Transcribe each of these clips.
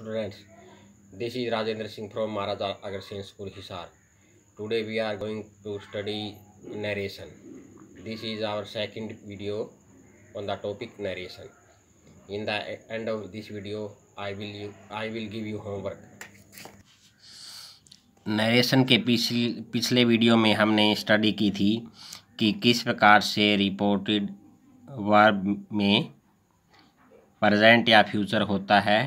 Students this is Rajendra Singh from Maharaja अगर Singh school Hisar today we are going to study narration this is our second video on the topic narration in the end of this video I will I will give you homework narration के पिछले पिछले video में हमने study की थी कि किस प्रकार से रिपोर्टेड वर्ब में प्रजेंट या फ्यूचर होता है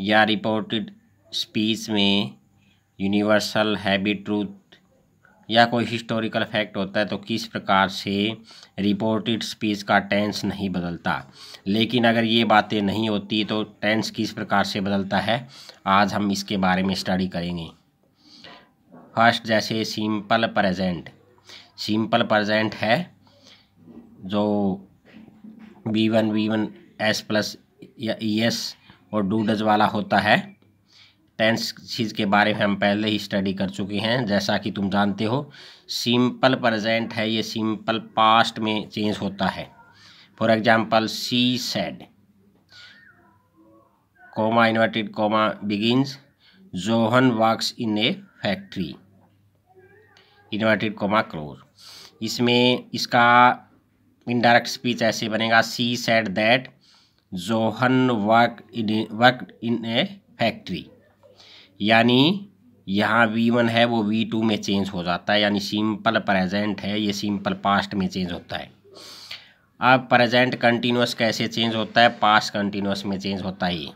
या रिपोर्टेड स्पीच में यूनिवर्सल हैबिट ट्रूथ या कोई हिस्टोरिकल फैक्ट होता है तो किस प्रकार से रिपोर्टेड स्पीच का टेंस नहीं बदलता लेकिन अगर ये बातें नहीं होती तो टेंस किस प्रकार से बदलता है आज हम इसके बारे में स्टडी करेंगे फर्स्ट जैसे सिंपल प्रेजेंट सिंपल प्रेजेंट है जो V one V one S plus या ई e एस और डू डज वाला होता है टेंस चीज़ के बारे में हम पहले ही स्टडी कर चुके हैं जैसा कि तुम जानते हो सिंपल प्रजेंट है ये सिंपल पास्ट में चेंज होता है for example she said comma inverted comma begins John works in a factory inverted comma close इसमें इसका इनडायरेक्ट स्पीच ऐसे बनेगा she said that John work in work in a factory यानी यहाँ we one है वो वी टू में change हो जाता है यानी सिंपल प्रेजेंट है ये सिंपल पास्ट में चेंज होता है अब प्रेजेंट कंटिन्यूस कैसे चेंज होता है पास्ट कंटिन्यूस में चेंज होता है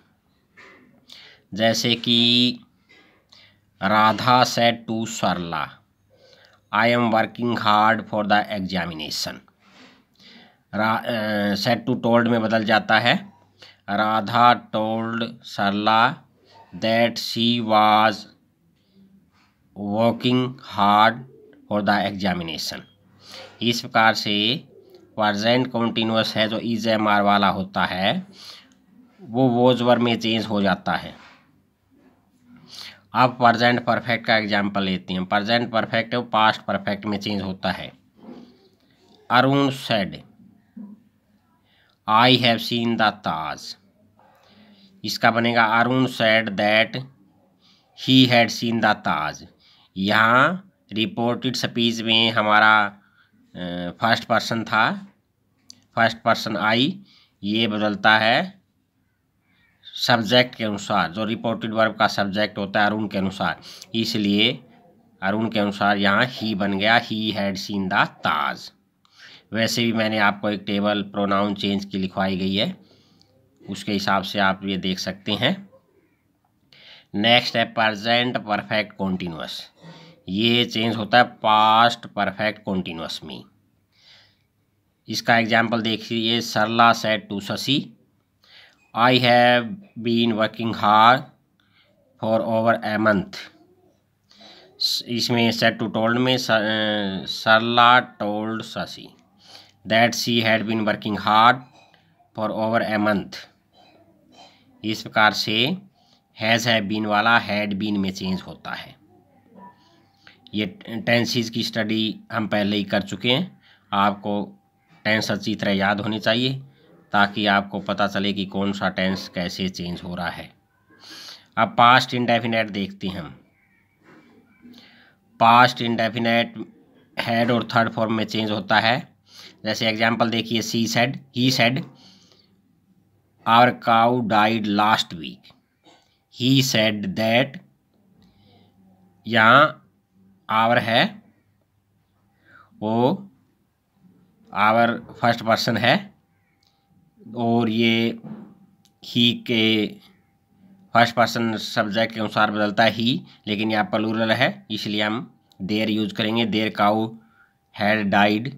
जैसे कि Radha said to Sarla I am working hard for the examination said to told में बदल जाता है Radha told Sarla that she was working hard for the examination. इस प्रकार से प्रजेंट कंटिन्यूस है जो इज एम आर वाला होता है वो वोजवर में चेंज हो जाता है अब प्रजेंट परफेक्ट का एग्जाम्पल लेते हैं प्रजेंट परफेक्ट पास्ट परफेक्ट में चेंज होता है Arun said I have seen the Taj इसका बनेगा Arun said that he had seen the Taj यहाँ रिपोर्टेड स्पीच में हमारा फर्स्ट पर्सन था फर्स्ट पर्सन आई ये बदलता है सब्जेक्ट के अनुसार जो रिपोर्टेड वर्ब का सब्जेक्ट होता है अरुण के अनुसार इसलिए अरुण के अनुसार यहाँ ही बन गया he had seen the Taj वैसे भी मैंने आपको एक टेबल प्रोनाउन चेंज की लिखवाई गई है उसके हिसाब से आप ये देख सकते हैं नेक्स्ट है प्रजेंट परफेक्ट कॉन्टीन्यूस ये चेंज होता है पास्ट परफेक्ट कॉन्टीन्यूस में इसका एग्जाम्पल देखिए Sarla said to Shashi I have been working hard for over a month इसमें सेट टू टोल्ड में Sarla told Shashi that she had been working hard for over a month इस प्रकार से हैज़ है बीन वाला हैड बीन में चेंज होता है ये टेंसीज की स्टडी हम पहले ही कर चुके हैं आपको टेंस अच्छी तरह याद होनी चाहिए ताकि आपको पता चले कि कौन सा टेंस कैसे चेंज हो रहा है अब पास्ट इनडेफिनेट देखते हैं हम पास्ट इनडेफिनेट हैड और थर्ड फॉर्म में चेंज होता है जैसे एग्जाम्पल देखिए she said he said our cow died last week he said that यहाँ आवर है वो आवर फर्स्ट पर्सन है और ये ही के फर्स्ट पर्सन सब्जेक्ट के अनुसार बदलता है ही लेकिन यहाँ पलूरल है इसलिए हम देर यूज करेंगे देर काउ हैड डाइड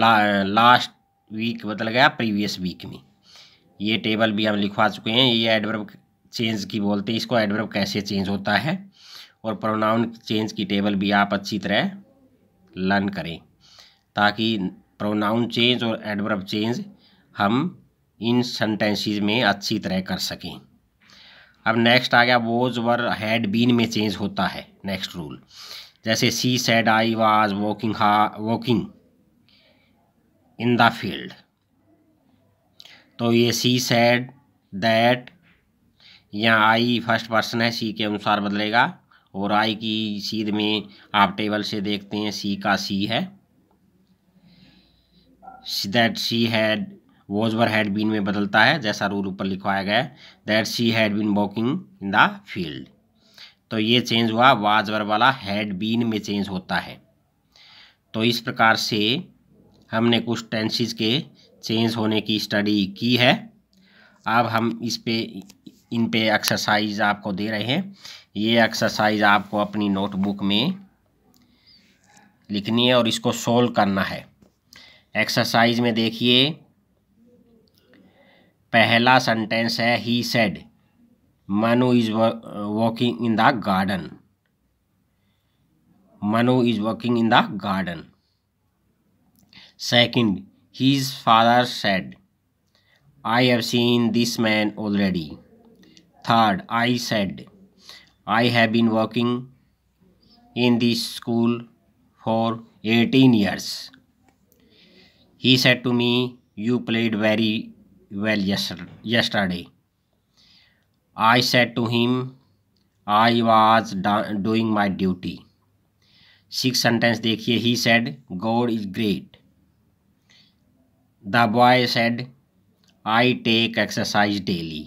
ला लास्ट वीक बदल गया प्रीवियस वीक में ये टेबल भी हम लिखवा चुके हैं ये एडवर्ब चेंज की बोलते हैं इसको एडवर्ब कैसे चेंज होता है और प्रोनाउन चेंज की टेबल भी आप अच्छी तरह लर्न करें ताकि प्रोनाउन चेंज और एडवर्ब चेंज हम इन सेंटेंसेस में अच्छी तरह कर सकें अब नेक्स्ट आ गया वोज वर हैड बीन में चेंज होता है नेक्स्ट रूल जैसे she said I was walking हा वॉकिंग इन द फील्ड तो ये सी सेड दैट या आई फर्स्ट पर्सन है सी के अनुसार बदलेगा और आई की सीध में आप टेबल से देखते हैं सी का सी है that she had was were had been में बदलता है जैसा रूल ऊपर लिखवाया गया है that she had been walking in the field तो ये चेंज हुआ वाजवर वाला हैड बीन में चेंज होता है तो इस प्रकार से हमने कुछ टेंसेज के चेंज होने की स्टडी की है अब हम इस पे इन पे एक्सरसाइज आपको दे रहे हैं ये एक्सरसाइज आपको अपनी नोटबुक में लिखनी है और इसको सोल्व करना है एक्सरसाइज में देखिए पहला सेंटेंस है he said Manu is walking in the garden Manu is walking in the garden Second, his father said, I have seen this man already. Third, I said, I have been working in this school for 18 years. He said to me, You played very well yesterday. I said to him, I was doing my duty. Six sentence देखिए he said, God is great. The boy said I take exercise daily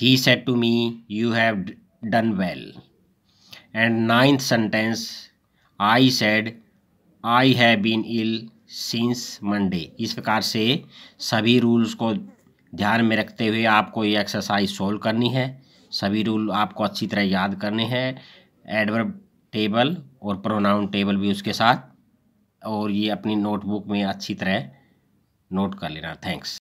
he said to me you have done well and ninth sentence I said I have been ill since Monday इस प्रकार से सभी rules को ध्यान में रखते हुए आपको ये एक्सरसाइज सोल्व करनी है सभी रूल आपको अच्छी तरह याद करने हैं एडवर्ब टेबल और प्रोनाउन टेबल भी उसके साथ और ये अपनी नोटबुक में अच्छी तरह नोट कर लेना थैंक्स